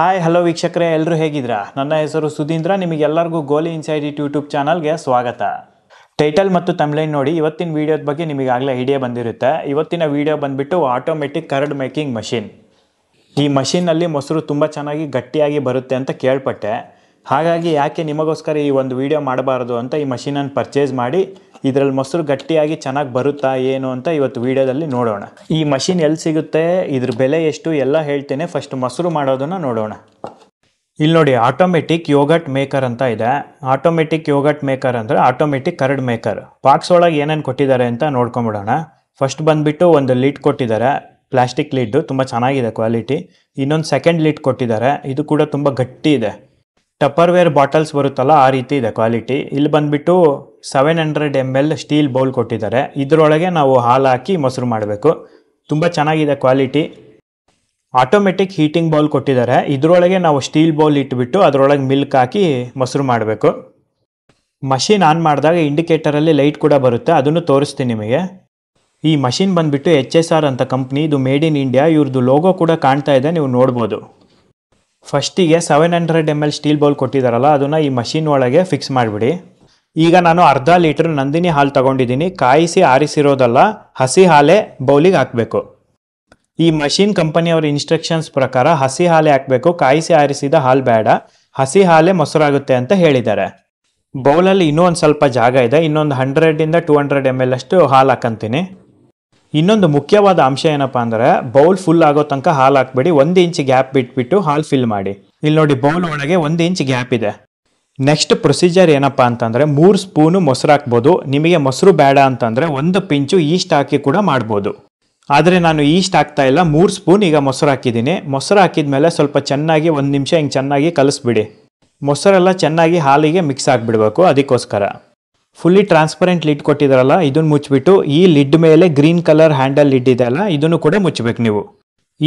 hi hello ವೀಕ್ಷಕರೇ ಎಲ್ಲರೂ ಹೇಗಿದ್ದೀರಾ ನನ್ನ ಹೆಸರು ಸುಧೀಂದ್ರ ನಿಮಗೆಲ್ಲರಿಗೂ ಗೋಲಿ ಇನ್ಸೈಡ್ ಇಟ್ ಯೂಟ್ಯೂಬ್ ಚಾನಲ್ಗೆ ಸ್ವಾಗತ ಟೈಟಲ್ ಮತ್ತು ತಮ್ಲೈನ್ ನೋಡಿ ಇವತ್ತಿನ ವೀಡಿಯೋದ ಬಗ್ಗೆ ನಿಮಗೆ ಆಗಲೇ ಐಡಿಯಾ ಬಂದಿರುತ್ತೆ ಇವತ್ತಿನ ವೀಡಿಯೋ ಬಂದುಬಿಟ್ಟು ಆಟೋಮೆಟಿಕ್ ಕರ್ಡ್ ಮೇಕಿಂಗ್ ಮಷಿನ್ ಈ ಮಷಿನ್ನಲ್ಲಿ ಮೊಸರು ತುಂಬ ಚೆನ್ನಾಗಿ ಗಟ್ಟಿಯಾಗಿ ಬರುತ್ತೆ ಅಂತ ಕೇಳ್ಪಟ್ಟೆ ಹಾಗಾಗಿ ಯಾಕೆ ನಿಮಗೋಸ್ಕರ ಈ ಒಂದು ವಿಡಿಯೋ ಮಾಡಬಾರ್ದು ಅಂತ ಈ ಮಷೀನನ್ನು ಪರ್ಚೇಸ್ ಮಾಡಿ ಇದರಲ್ಲಿ ಮೊಸರು ಗಟ್ಟಿಯಾಗಿ ಚೆನ್ನಾಗಿ ಬರುತ್ತಾ ಏನು ಅಂತ ಇವತ್ತು ವಿಡಿಯೋದಲ್ಲಿ ನೋಡೋಣ ಈ ಮಷಿನ್ ಎಲ್ಲಿ ಸಿಗುತ್ತೆ ಇದ್ರ ಬೆಲೆ ಎಷ್ಟು ಎಲ್ಲ ಹೇಳ್ತೇನೆ ಫಸ್ಟ್ ಮೊಸರು ಮಾಡೋದನ್ನು ನೋಡೋಣ ಇಲ್ಲಿ ನೋಡಿ ಆಟೋಮೆಟಿಕ್ ಯೋಗಟ್ ಮೇಕರ್ ಅಂತ ಇದೆ ಆಟೋಮೆಟಿಕ್ ಯೋಗಟ್ ಮೇಕರ್ ಅಂದರೆ ಆಟೋಮೆಟಿಕ್ ಕರಡ್ ಮೇಕರ್ ಬಾಕ್ಸ್ ಒಳಗೆ ಏನೇನು ಕೊಟ್ಟಿದ್ದಾರೆ ಅಂತ ನೋಡ್ಕೊಂಬಿಡೋಣ ಫಸ್ಟ್ ಬಂದುಬಿಟ್ಟು ಒಂದು ಲಿಡ್ ಕೊಟ್ಟಿದ್ದಾರೆ ಪ್ಲಾಸ್ಟಿಕ್ ಲಿಡ್ಡು ತುಂಬ ಚೆನ್ನಾಗಿದೆ ಕ್ವಾಲಿಟಿ ಇನ್ನೊಂದು ಸೆಕೆಂಡ್ ಲಿಡ್ ಕೊಟ್ಟಿದ್ದಾರೆ ಇದು ಕೂಡ ತುಂಬ ಗಟ್ಟಿ ಇದೆ ಟಪ್ಪರ್ ವೇರ್ ಬಾಟಲ್ಸ್ ಬರುತ್ತಲ್ಲ ಆ ರೀತಿ ಇದೆ ಕ್ವಾಲಿಟಿ ಇಲ್ಲಿ ಬಂದುಬಿಟ್ಟು seven hundred M L steel bowl ಕೊಟ್ಟಿದ್ದಾರೆ ಇದರೊಳಗೆ ನಾವು ಹಾಲು ಹಾಕಿ ಮೊಸರು ಮಾಡಬೇಕು ತುಂಬ ಚೆನ್ನಾಗಿದೆ ಕ್ವಾಲಿಟಿ ಆಟೋಮೆಟಿಕ್ ಹೀಟಿಂಗ್ ಬೌಲ್ ಕೊಟ್ಟಿದ್ದಾರೆ ಇದರೊಳಗೆ ನಾವು ಸ್ಟೀಲ್ ಬೌಲ್ ಇಟ್ಬಿಟ್ಟು ಅದರೊಳಗೆ ಮಿಲ್ಕ್ ಹಾಕಿ ಮೊಸರು ಮಾಡಬೇಕು ಮಷಿನ್ ಆನ್ ಮಾಡಿದಾಗ ಇಂಡಿಕೇಟರಲ್ಲಿ ಲೈಟ್ ಕೂಡ ಬರುತ್ತೆ ಅದನ್ನು ತೋರಿಸ್ತೀನಿ ನಿಮಗೆ ಈ ಮಷಿನ್ ಬಂದುಬಿಟ್ಟು ಎಚ್ ಎಸ್ ಆರ್ ಅಂತ ಕಂಪ್ನಿ ಇದು ಮೇಡ್ ಇನ್ ಇಂಡಿಯಾ ಇವ್ರದ್ದು ಲೋಗೋ ಕೂಡ ಕಾಣ್ತಾ ಇದೆ ನೀವು ನೋಡ್ಬೋದು ಫಸ್ಟಿಗೆ seven hundred M L steel bowl ಕೊಟ್ಟಿದ್ದಾರಲ್ಲ ಅದನ್ನು ಈ ಮಷಿನ್ ಒಳಗೆ ಫಿಕ್ಸ್ ಮಾಡಿಬಿಡಿ ಈಗ ನಾನು ಅರ್ಧ ಲೀಟ್ರ್ ನಂದಿನಿ ಹಾಲು ತಗೊಂಡಿದ್ದೀನಿ ಕಾಯಿಸಿ ಆರಿಸಿರೋದಲ್ಲ ಹಸಿ ಹಾಲೆ ಬೌಲಿಗೆ ಹಾಕಬೇಕು ಈ ಮಷಿನ್ ಕಂಪನಿಯವ್ರ ಇನ್ಸ್ಟ್ರಕ್ಷನ್ಸ್ ಪ್ರಕಾರ ಹಸಿ ಹಾಲೆ ಹಾಕಬೇಕು ಕಾಯಿಸಿ ಆರಿಸಿದ ಹಾಲು ಬೇಡ ಹಸಿ ಹಾಲೆ ಮೊಸರಾಗುತ್ತೆ ಅಂತ ಹೇಳಿದ್ದಾರೆ ಬೌಲಲ್ಲಿ ಇನ್ನೂ ಒಂದು ಸ್ವಲ್ಪ ಜಾಗ ಇದೆ ಇನ್ನೊಂದು ಹಂಡ್ರೆಡಿಂದ ಟೂ ಹಂಡ್ರೆಡ್ ಎಮ್ ಎಲ್ ಅಷ್ಟು ಹಾಲು ಹಾಕಂತೀನಿ ಇನ್ನೊಂದು ಮುಖ್ಯವಾದ ಅಂಶ ಏನಪ್ಪ ಅಂದರೆ ಬೌಲ್ ಫುಲ್ ಆಗೋ ತನಕ ಹಾಲು ಹಾಕಬೇಡಿ ಒಂದು ಇಂಚ್ ಗ್ಯಾಪ್ ಬಿಟ್ಬಿಟ್ಟು ಹಾಲು ಫಿಲ್ ಮಾಡಿ ಇಲ್ಲಿ ನೋಡಿ ಬೌಲ್ ಒಳಗೆ ಒಂದು ಇಂಚ್ ಗ್ಯಾಪ್ ಇದೆ ನೆಕ್ಸ್ಟ್ ಪ್ರೊಸೀಜರ್ ಏನಪ್ಪ ಅಂತಂದರೆ ಮೂರು ಸ್ಪೂನು ಮೊಸರು ಹಾಕ್ಬೋದು ನಿಮಗೆ ಮೊಸರು ಬೇಡ ಅಂತಂದರೆ ಒಂದು ಪಿಂಚು ಈಸ್ಟ್ ಹಾಕಿ ಕೂಡ ಮಾಡ್ಬೋದು ಆದರೆ ನಾನು ಈಸ್ಟ್ ಹಾಕ್ತಾ ಇಲ್ಲ ಮೂರು ಸ್ಪೂನ್ ಈಗ ಮೊಸರು ಹಾಕಿದ್ದೀನಿ ಮೊಸರು ಹಾಕಿದ ಮೇಲೆ ಸ್ವಲ್ಪ ಚೆನ್ನಾಗಿ ಒಂದು ನಿಮಿಷ ಹಿಂಗೆ ಚೆನ್ನಾಗಿ ಕಲಿಸ್ಬಿಡಿ ಮೊಸರೆಲ್ಲ ಚೆನ್ನಾಗಿ ಹಾಲಿಗೆ ಮಿಕ್ಸ್ ಆಗಿಬಿಡ್ಬೇಕು ಅದಕ್ಕೋಸ್ಕರ ಫುಲ್ಲಿ ಟ್ರಾನ್ಸ್ಪರೆಂಟ್ ಲಿಡ್ ಕೊಟ್ಟಿದ್ದಾರಲ್ಲ ಇದನ್ನು ಮುಚ್ಚಿಬಿಟ್ಟು ಈ ಲಿಡ್ ಮೇಲೆ ಗ್ರೀನ್ ಕಲರ್ ಹ್ಯಾಂಡಲ್ ಲಿಡ್ ಇದೆ ಅಲ್ಲ ಇದನ್ನು ಕೂಡ ಮುಚ್ಚಬೇಕು ನೀವು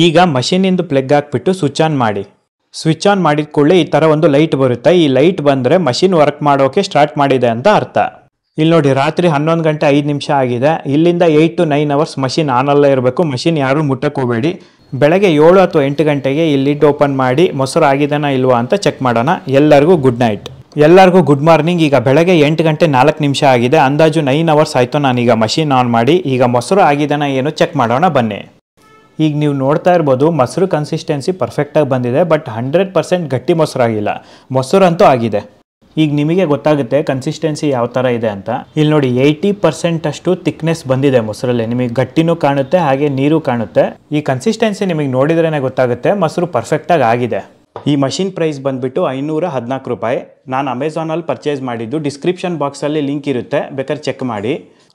ಈಗ ಮಷೀನಿಂದು ಪ್ಲಗ್ ಹಾಕ್ಬಿಟ್ಟು ಸ್ವಿಚ್ ಆನ್ ಮಾಡಿ ಸ್ವಿಚ್ ಆನ್ ಮಾಡಿದ ಕೂಡಲೇ ಈ ಥರ ಒಂದು ಲೈಟ್ ಬರುತ್ತೆ ಈ ಲೈಟ್ ಬಂದರೆ ಮಷಿನ್ ವರ್ಕ್ ಮಾಡೋಕೆ ಸ್ಟಾರ್ಟ್ ಮಾಡಿದೆ ಅಂತ ಅರ್ಥ ಇಲ್ಲಿ ನೋಡಿ ರಾತ್ರಿ ಹನ್ನೊಂದು ಗಂಟೆ ಐದು ನಿಮಿಷ ಆಗಿದೆ ಇಲ್ಲಿಂದ eight to nine hours machine ಆನಲ್ಲೇ ಇರಬೇಕು ಮಷಿನ್ ಯಾರೂ ಮುಟ್ಟಕ್ಕೆ ಬೆಳಗ್ಗೆ ಏಳು ಅಥವಾ ಎಂಟು ಗಂಟೆಗೆ ಈ ಲಿಡ್ ಓಪನ್ ಮಾಡಿ ಮೊಸರು ಆಗಿದೆನಾ ಇಲ್ವಾ ಅಂತ ಚೆಕ್ ಮಾಡೋಣ ಎಲ್ಲರಿಗೂ ಗುಡ್ ನೈಟ್ ಎಲ್ಲರಿಗೂ ಗುಡ್ ಮಾರ್ನಿಂಗ್ ಈಗ ಬೆಳಗ್ಗೆ ಎಂಟು ಗಂಟೆ ನಾಲ್ಕು ನಿಮಿಷ ಆಗಿದೆ ಅಂದಾಜು ನೈನ್ ಅವರ್ಸ್ ಆಯಿತು ನಾನೀಗ ಮಷಿನ್ ಆನ್ ಮಾಡಿ ಈಗ ಮೊಸರು ಆಗಿದೆನಾ ಏನು ಚೆಕ್ ಮಾಡೋಣ ಬನ್ನಿ ಈಗ ನೀವು ನೋಡ್ತಾ ಇರ್ಬೋದು ಮೊಸರು ಕನ್ಸಿಸ್ಟೆನ್ಸಿ ಪರ್ಫೆಕ್ಟಾಗಿ ಬಂದಿದೆ ಬಟ್ ಹಂಡ್ರೆಡ್ ಪರ್ಸೆಂಟ್ ಗಟ್ಟಿ ಮೊಸರಾಗಿಲ್ಲ ಮೊಸರಂತೂ ಆಗಿದೆ ಈಗ ನಿಮಗೆ ಗೊತ್ತಾಗುತ್ತೆ ಕನ್ಸಿಸ್ಟೆನ್ಸಿ ಯಾವ ಥರ ಇದೆ ಅಂತ ಇಲ್ಲಿ ನೋಡಿ ಏಯ್ಟಿ ಪರ್ಸೆಂಟ್ ಅಷ್ಟು ತಿಕ್ನೆಸ್ ಬಂದಿದೆ ಮೊಸರಲ್ಲಿ ನಿಮಗೆ ಗಟ್ಟಿನೂ ಕಾಣುತ್ತೆ ಹಾಗೆ ನೀರು ಕಾಣುತ್ತೆ ಈ ಕನ್ಸಿಸ್ಟೆನ್ಸಿ ನಿಮಗೆ ನೋಡಿದ್ರೇ ಗೊತ್ತಾಗುತ್ತೆ ಮೊಸರು ಪರ್ಫೆಕ್ಟಾಗಿ ಆಗಿದೆ ಈ ಮಷಿನ್ ಪ್ರೈಸ್ ಬಂದುಬಿಟ್ಟು ಐನೂರ ಹದಿನಾಲ್ಕು ರೂಪಾಯಿ ನಾನು ಅಮೆಝಾನಲ್ಲಿ ಪರ್ಚೇಸ್ ಮಾಡಿದ್ದು ಡಿಸ್ಕ್ರಿಪ್ಷನ್ ಬಾಕ್ಸಲ್ಲಿ ಲಿಂಕ್ ಇರುತ್ತೆ ಬೇಕಾದ್ರೆ ಚೆಕ್ ಮಾಡಿ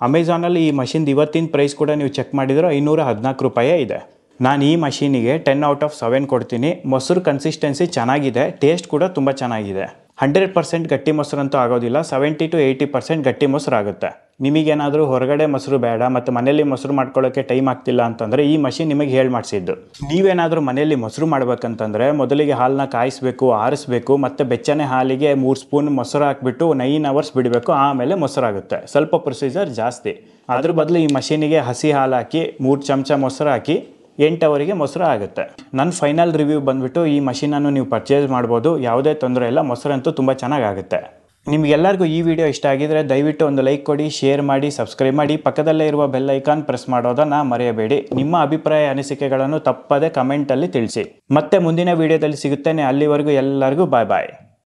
ಅಮೆಝಾನಲ್ಲಿ ಈ ಮಷಿನ್ದು ಇವತ್ತಿನ ಪ್ರೈಸ್ ಕೂಡ ನೀವು ಚೆಕ್ ಮಾಡಿದರೂ ಐನೂರ ಹದಿನಾಲ್ಕು ರೂಪಾಯೇ ಇದೆ ನಾನು ಈ ಮಷೀನಿಗೆ ಟೆನ್ ಔಟ್ ಆಫ್ ಸೆವೆನ್ ಕೊಡ್ತೀನಿ ಮೊಸರು ಕನ್ಸಿಸ್ಟೆನ್ಸಿ ಚೆನ್ನಾಗಿದೆ ಟೇಸ್ಟ್ ಕೂಡ ತುಂಬ ಚೆನ್ನಾಗಿದೆ ಹಂಡ್ರೆಡ್ ಪರ್ಸೆಂಟ್ ಗಟ್ಟಿ ಮೊಸರಂತೂ ಆಗೋದಿಲ್ಲ ಸೆವೆಂಟಿ ಟು ಏಯ್ಟಿ ಪರ್ಸೆಂಟ್ ಗಟ್ಟಿ ಮೊಸರು ಆಗುತ್ತೆ ನಿಮಗೇನಾದರೂ ಹೊರಗಡೆ ಮೊಸರು ಬೇಡ ಮತ್ತು ಮನೆಯಲ್ಲಿ ಮೊಸರು ಮಾಡ್ಕೊಳ್ಳೋಕ್ಕೆ ಟೈಮ್ ಆಗ್ತಿಲ್ಲ ಅಂತಂದರೆ ಈ ಮಷಿನ್ ನಿಮಗೆ ಹೇಳಿ ಮಾಡಿಸಿದ್ದು ನೀವೇನಾದರೂ ಮನೆಯಲ್ಲಿ ಮೊಸರು ಮಾಡ್ಬೇಕಂತಂದರೆ ಮೊದಲಿಗೆ ಹಾಲನ್ನ ಕಾಯಿಸಬೇಕು ಆರಿಸ್ಬೇಕು ಮತ್ತು ಬೆಚ್ಚನೆ ಹಾಲಿಗೆ ಮೂರು ಸ್ಪೂನ್ ಮೊಸರು ಹಾಕಿಬಿಟ್ಟು ನೈನ್ ಅವರ್ಸ್ ಬಿಡಬೇಕು ಆಮೇಲೆ ಮೊಸರಾಗುತ್ತೆ ಸ್ವಲ್ಪ ಪ್ರೊಸೀಜರ್ ಜಾಸ್ತಿ ಅದ್ರ ಬದಲು ಈ ಮಷೀನಿಗೆ ಹಸಿ ಹಾಲು ಹಾಕಿ ಮೂರು ಚಮಚ ಮೊಸರು ಹಾಕಿ ಎಂಟು ಅವರಿಗೆ ಮೊಸರು ಆಗುತ್ತೆ ನನ್ನ ಫೈನಲ್ ರಿವ್ಯೂ ಬಂದ್ಬಿಟ್ಟು ಈ ಮಷೀನನ್ನು ನೀವು ಪರ್ಚೇಸ್ ಮಾಡ್ಬೋದು ಯಾವುದೇ ತೊಂದರೆ ಇಲ್ಲ ಮೊಸರಂತೂ ತುಂಬ ಚೆನ್ನಾಗಾಗುತ್ತೆ ನಿಮಗೆಲ್ಲರಿಗೂ ಈ ವಿಡಿಯೋ ಇಷ್ಟ ಆಗಿದರೆ ದಯವಿಟ್ಟು ಒಂದು ಲೈಕ್ ಕೊಡಿ ಶೇರ್ ಮಾಡಿ ಸಬ್ಸ್ಕ್ರೈಬ್ ಮಾಡಿ ಪಕ್ಕದಲ್ಲೇ ಇರುವ ಬೆಲ್ ಐಕಾನ್ ಪ್ರೆಸ್ ಮಾಡೋದನ್ನು ಮರೆಯಬೇಡಿ ನಿಮ್ಮ ಅಭಿಪ್ರಾಯ ಅನಿಸಿಕೆಗಳನ್ನು ತಪ್ಪದೆ ಕಮೆಂಟಲ್ಲಿ ತಿಳಿಸಿ ಮತ್ತೆ ಮುಂದಿನ ವಿಡಿಯೋದಲ್ಲಿ ಸಿಗುತ್ತೇನೆ ಅಲ್ಲಿವರೆಗೂ ಎಲ್ಲರಿಗೂ ಬಾಯ್ ಬಾಯ್